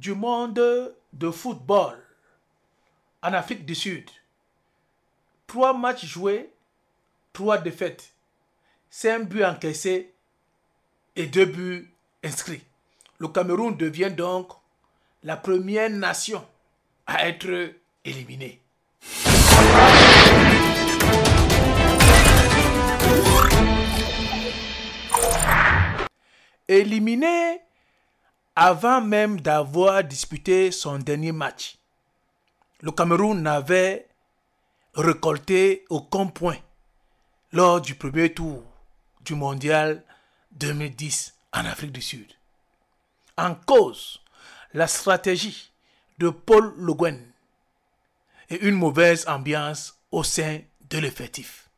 du monde de football en Afrique du Sud. Trois matchs joués, trois défaites, cinq buts encaissés et deux buts inscrits. Le Cameroun devient donc la première nation à être éliminée. Éliminée avant même d'avoir disputé son dernier match. Le Cameroun n'avait récolté aucun point lors du premier tour du mondial 2010 en Afrique du Sud. En cause, la stratégie de Paul Le et une mauvaise ambiance au sein de l'effectif.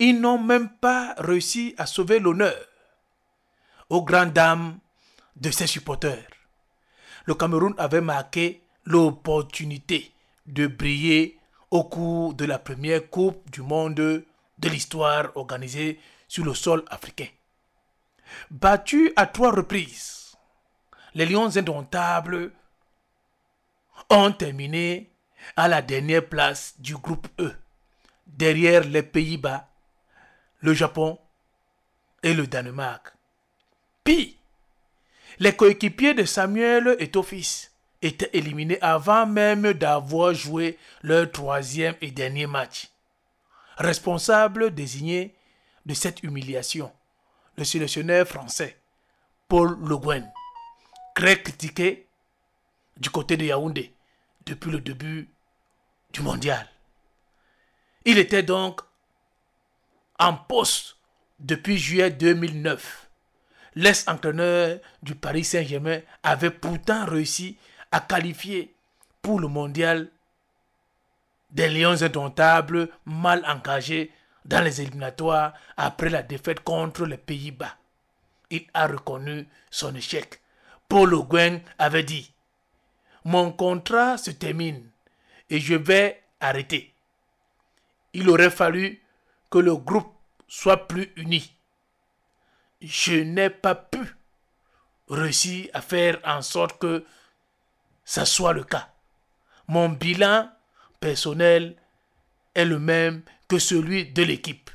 Ils n'ont même pas réussi à sauver l'honneur aux grandes dames de ses supporters. Le Cameroun avait marqué l'opportunité de briller au cours de la première Coupe du Monde de l'histoire organisée sur le sol africain. Battus à trois reprises, les Lions indomptables ont terminé à la dernière place du groupe E, derrière les Pays-Bas, le Japon et le Danemark. Pire, les coéquipiers de Samuel et Tophis étaient éliminés avant même d'avoir joué leur troisième et dernier match. Responsable désigné de cette humiliation, le sélectionneur français Paul Le Guen, très critiqué du côté de Yaoundé depuis le début du mondial. Il était donc en poste depuis juillet 2009 l'ex-entraîneur du Paris Saint-Germain avait pourtant réussi à qualifier pour le mondial des Lions indomptables mal engagés dans les éliminatoires après la défaite contre les Pays-Bas. Il a reconnu son échec. Paul Le avait dit Mon contrat se termine et je vais arrêter. Il aurait fallu que le groupe soit plus uni je n'ai pas pu réussir à faire en sorte que ça soit le cas. Mon bilan personnel est le même que celui de l'équipe.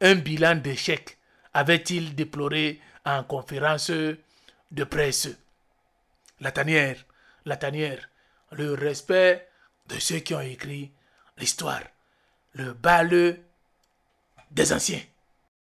Un bilan d'échec, avait-il déploré en conférence de presse. La tanière, la tanière, le respect de ceux qui ont écrit l'histoire, le bal des anciens.